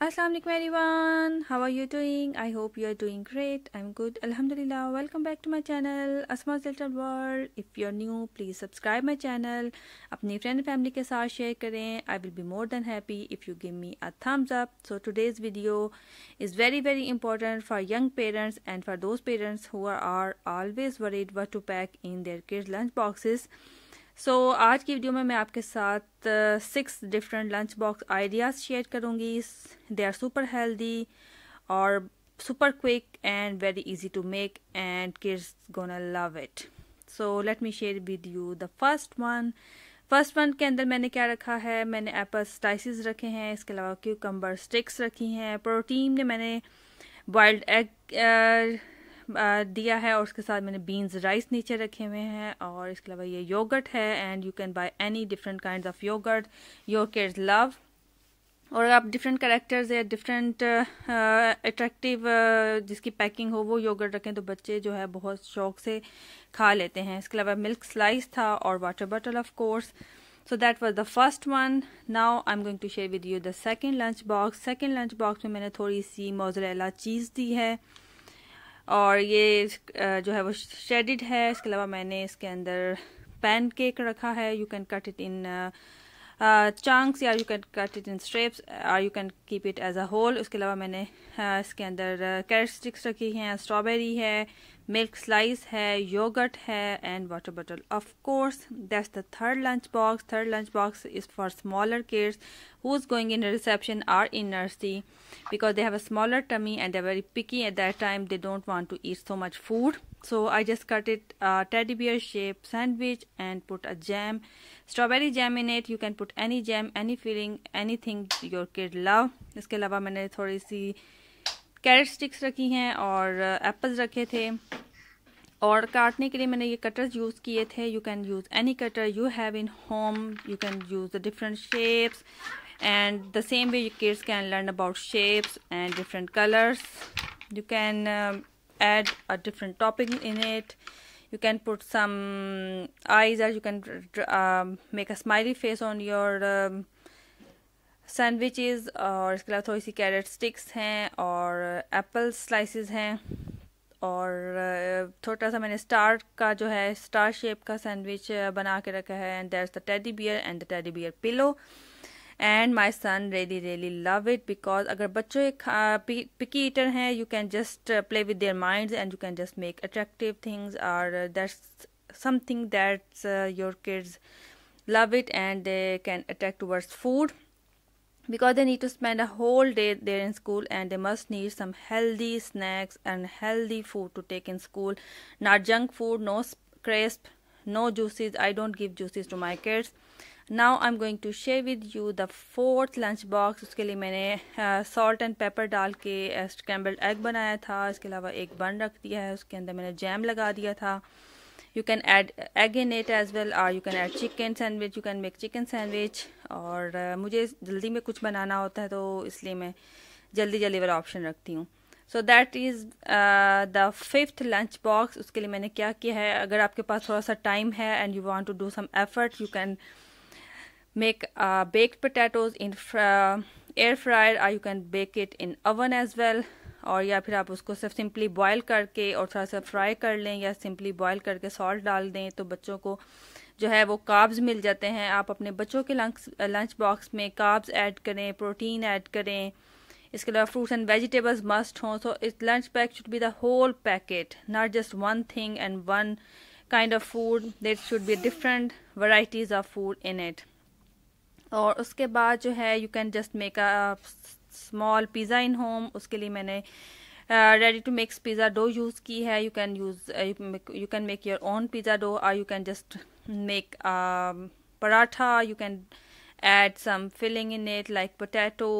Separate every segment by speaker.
Speaker 1: Assalamualaikum everyone how are you doing I hope you are doing great I'm good Alhamdulillah welcome back to my channel Asma Little World if you're new please subscribe my channel Apni friend family ke साथ share karein. I will be more than happy if you give me a thumbs up so today's video is very very important for young parents and for those parents who are always worried what to pack in their kids lunch boxes so so, आज की video में मैं आपके साथ six different lunch box ideas share करूंगी they are super healthy और super quick and very easy to make and kids gonna love it so let me share with you the first one first one के अंदर मैंने क्या रखा है मैंने Apple स्टाइसिस रखे हैं इसके अलावा क्यूकम्बर स्टिक्स रखी हैं प्रोटीन ने मैंने बॉइल्ड एग दिया है और उसके साथ मैंने बीन्स राइस नीचे रखे हुए हैं और इसके अलावा ये योगर्ट है and you can buy any different kind of yogurt your care love और आप डिफरेंट करेक्टर्स या डिफरेंट अट्रैक्टिव जिसकी पैकिंग हो वो योगर्ट रखें तो बच्चे जो है बहुत शौक से खा लेते हैं इसके अलावा मिल्क स्लाइस था और water bottle of course so that was the first one now I am going to share with you the second lunch box second lunch box में मैंने थोड़ी सी मोजरेला चीज़ दी है और ये जो है वो शेडिड है इसके अलावा मैंने इसके अंदर पैन केक रखा है you can cut it in uh, chunks or you can cut it in strips, uh, or you can keep it as a whole. Uske अलावा मैंने uh, andar uh, carrot sticks rakhi hain, strawberry strawberry milk slice slice yogurt yogurt and water bottle. Of course, that's the third lunch box. Third lunch box is for smaller kids who is going in reception or in nursery because they have a smaller tummy and they're very picky at that time they don't want to eat so much food so i just cut it a uh, teddy bear shape sandwich and put a jam strawberry jam in it you can put fruit any jam any filling anything your kid love इसके अलावा मैंने थोड़ी सी carat sticks रखी हैं और apples uh, रखे थे और काटने के लिए मैंने ये कटर्स यूज़ किए थे you can use any cutter you have in home you can use the different shapes and the same way you kids can learn about shapes and different colours you can add a different topic in it you can put some eyes or you can um, make a smiley face on your um, sandwiches और इसके अलावा थोड़ी सी carat sticks हैं और Apple slices हैं और थोड़ा सा मैंने स्टार का जो है स्टार शेप का सैंडविच बना के रखा है and there the teddy bear and the teddy bear pillow and my son really really love it because अगर बच्चों एक picky eater you can just uh, play with their minds and you can just make attractive things or uh, that's something uh, that your kids love it and they can attract towards food because they need to spend a whole day there in school and they must need some healthy snacks and healthy food to take in school not junk food no crisp no juices i don't give juices to my kids now I am going to share with you the fourth lunch box उसके लिए मैंने salt and paper डाल के scrambled uh, egg बनाया था इसके अलावा एक बन रख दिया है उसके अंदर मैंने जैम लगा दिया था you can add egg in it as well और you can add chicken sandwich you can make chicken sandwich और uh, मुझे जल्दी में कुछ बनाना होता है तो इसलिए मैं जल्दी जल्दी वाला ऑप्शन रखती हूँ so that is the fifth lunch box उसके लिए मैंने क्या किया है अगर आपके पास थोड़ा सा टाइम है and you want to do some effort you can make baked potatoes in air fryer I you can bake it in oven as well और या फिर आप उसको सिर्फ सिंपली बॉयल करके और थोड़ा सा फ्राई कर लें या सिंपली बॉयल करके सॉल्ट डाल दें तो बच्चों को जो है वो काब्स मिल जाते हैं आप अपने बच्चों के लंच लंच बॉक्स में काब्स ऐड करें प्रोटीन ऐड करें इसके अलावा फ्रूट्स एंड वेजिटेबल्स मस्ट हों so it lunch pack should be the whole packet not just one thing and one kind of food that should be different varieties of food in it और उसके बाद जो है you can just make a small pizza in home उसके लिए मैंने ready to mix pizza dough use की है you can use you can make your own pizza dough और you can just make paratha you can add some filling in it like potato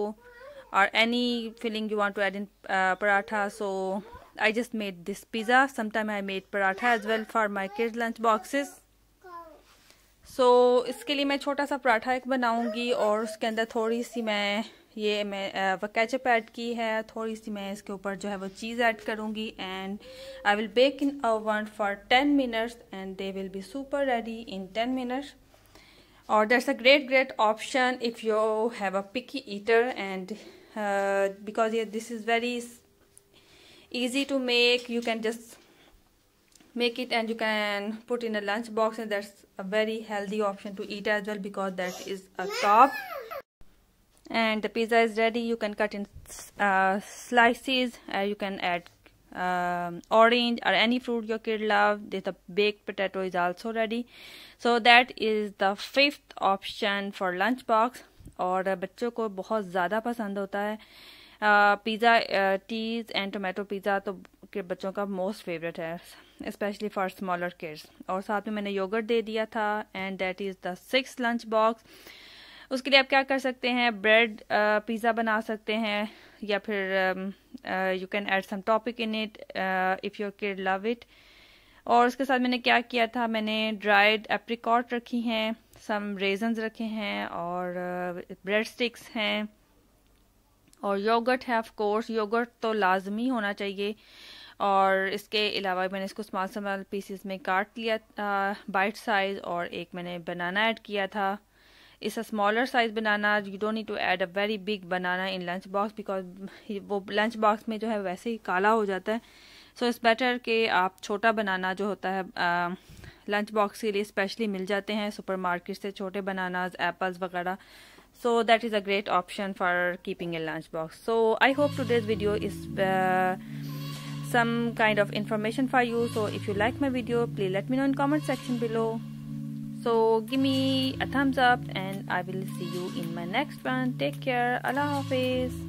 Speaker 1: or any filling you want to add in uh, paratha so i just made this pizza sometime i made paratha as well for my kids lunch boxes so so, इसके लिए मैं छोटा सा पराठा एक बनाऊंगी और उसके अंदर थोड़ी सी मैं ये मैं कैचअप uh, ऐड की है थोड़ी सी मैं इसके ऊपर जो है वो चीज़ ऐड करूँगी and I will bake in oven for ten minutes and they will be super ready in ten minutes और that's a great great option if you have a picky eater and uh, because yeah, this is very easy to make you can just make it and you can put in a lunch box and that's a very healthy option to eat as well because that is a top and the pizza is ready you can cut in uh, slices uh, you can add um, orange or any fruit your kid love. the baked potato is also ready so that is the fifth option for lunch box और बच्चों को बहुत ज़्यादा पसंद होता है pizza टीज़ and tomato pizza तो के बच्चों का मोस्ट फेवरेट है स्पेशली फॉर स्मॉलर किड्स और साथ में मैंने योगर्ट दे दिया था and that is the six lunch box उसके लिए आप क्या कर सकते हैं ब्रेड पिज़्ज़ा बना सकते हैं या फिर you can add some topping in it if your kid love it और उसके साथ मैंने क्या किया था मैंने ड्राइड एप्रिकॉट रखी हैं सम रेजन्स रखे हैं और ब्रेड uh, स्टिक्स हैं और योगर्ट है ऑफ कोर्स योगर्ट तो लाजमी होना चाहिए और इसके अलावा मैंने इसको स्मॉल स्मॉल पीसेस में काट लिया बाइट uh, साइज़ और एक मैंने बनाना ऐड किया था इस smaller size banana you don't need to add a very big banana in lunch box because वो लंच बॉक्स में जो है वैसे ही काला हो जाता है सो इट्स बेटर के आप छोटा बनाना जो होता है लंच बॉक्स के लिए स्पेशली मिल जाते हैं सुपरमार्केट से छोटे बनानाज एप्पल्स वगैरह so that is a great option for keeping a lunch box so I hope to this video is some kind of information for you so if you like my video please let me know in comment section below so give me a thumbs up and I will see you in my next one take care अल्लाह हाफिज़